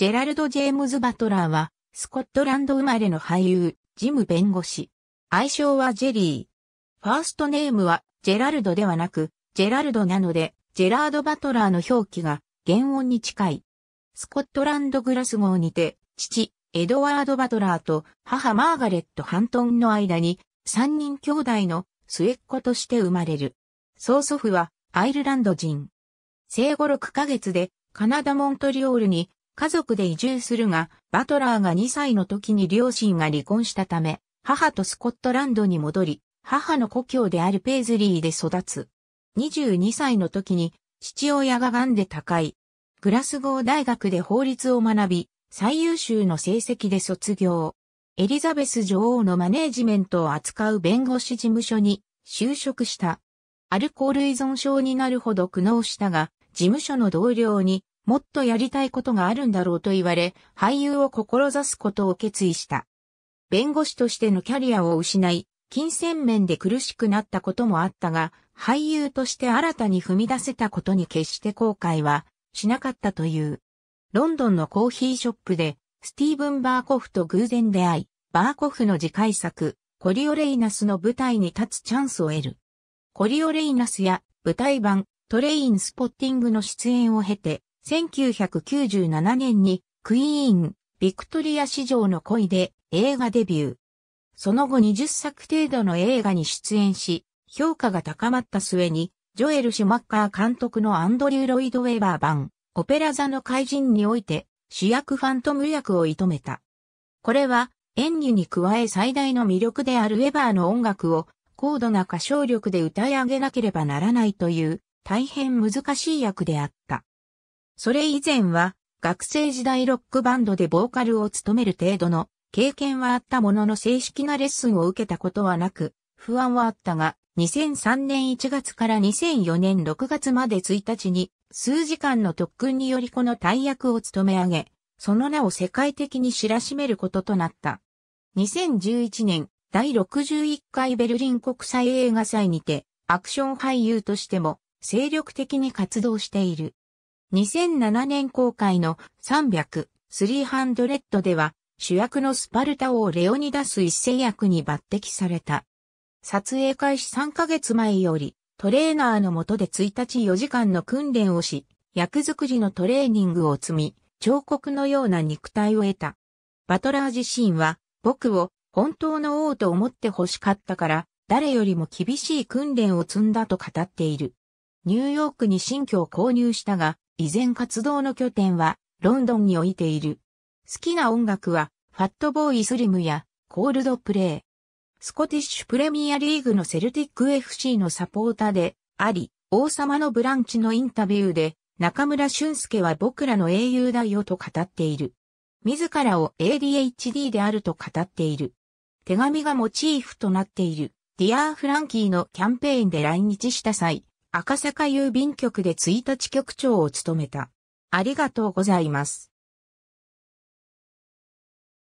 ジェラルド・ジェームズ・バトラーは、スコットランド生まれの俳優、ジム弁護士。愛称はジェリー。ファーストネームは、ジェラルドではなく、ジェラルドなので、ジェラード・バトラーの表記が、原音に近い。スコットランド・グラスゴーにて、父、エドワード・バトラーと母マーガレット・ハントンの間に、三人兄弟の末っ子として生まれる。曽祖父はアイルランド人。生後6ヶ月でカナダ・モントリオールに家族で移住するが、バトラーが2歳の時に両親が離婚したため、母とスコットランドに戻り、母の故郷であるペイズリーで育つ。22歳の時に父親が癌で高い。グラスゴー大学で法律を学び、最優秀の成績で卒業。エリザベス女王のマネージメントを扱う弁護士事務所に就職した。アルコール依存症になるほど苦悩したが、事務所の同僚にもっとやりたいことがあるんだろうと言われ、俳優を志すことを決意した。弁護士としてのキャリアを失い、金銭面で苦しくなったこともあったが、俳優として新たに踏み出せたことに決して後悔はしなかったという。ロンドンのコーヒーショップで、スティーブン・バーコフと偶然出会い、バーコフの次回作、コリオレイナスの舞台に立つチャンスを得る。コリオレイナスや舞台版トレインスポッティングの出演を経て、1997年にクイーン、ビクトリア史上の恋で映画デビュー。その後20作程度の映画に出演し、評価が高まった末に、ジョエル・シュマッカー監督のアンドリュー・ロイド・ウェバー版、オペラ座の怪人において、主役ファントム役を射止めた。これは、演技に加え最大の魅力であるウェバーの音楽を、高度な歌唱力で歌い上げなければならないという、大変難しい役であっそれ以前は学生時代ロックバンドでボーカルを務める程度の経験はあったものの正式なレッスンを受けたことはなく、不安はあったが、2003年1月から2004年6月まで1日に数時間の特訓によりこの大役を務め上げ、その名を世界的に知らしめることとなった。2011年、第61回ベルリン国際映画祭にて、アクション俳優としても精力的に活動している。2007年公開の300、300では主役のスパルタ王レオニダス一世役に抜擢された。撮影開始3ヶ月前よりトレーナーの下で1日4時間の訓練をし、役作りのトレーニングを積み、彫刻のような肉体を得た。バトラー自身は僕を本当の王と思って欲しかったから誰よりも厳しい訓練を積んだと語っている。ニューヨークに新居を購入したが、依然活動の拠点はロンドンに置いている。好きな音楽はファットボーイスリムやコールドプレイ。スコティッシュプレミアリーグのセルティック FC のサポーターであり、王様のブランチのインタビューで中村俊介は僕らの英雄だよと語っている。自らを ADHD であると語っている。手紙がモチーフとなっている、ディアー・フランキーのキャンペーンで来日した際、赤坂郵便局で1日局長を務めた。ありがとうございます。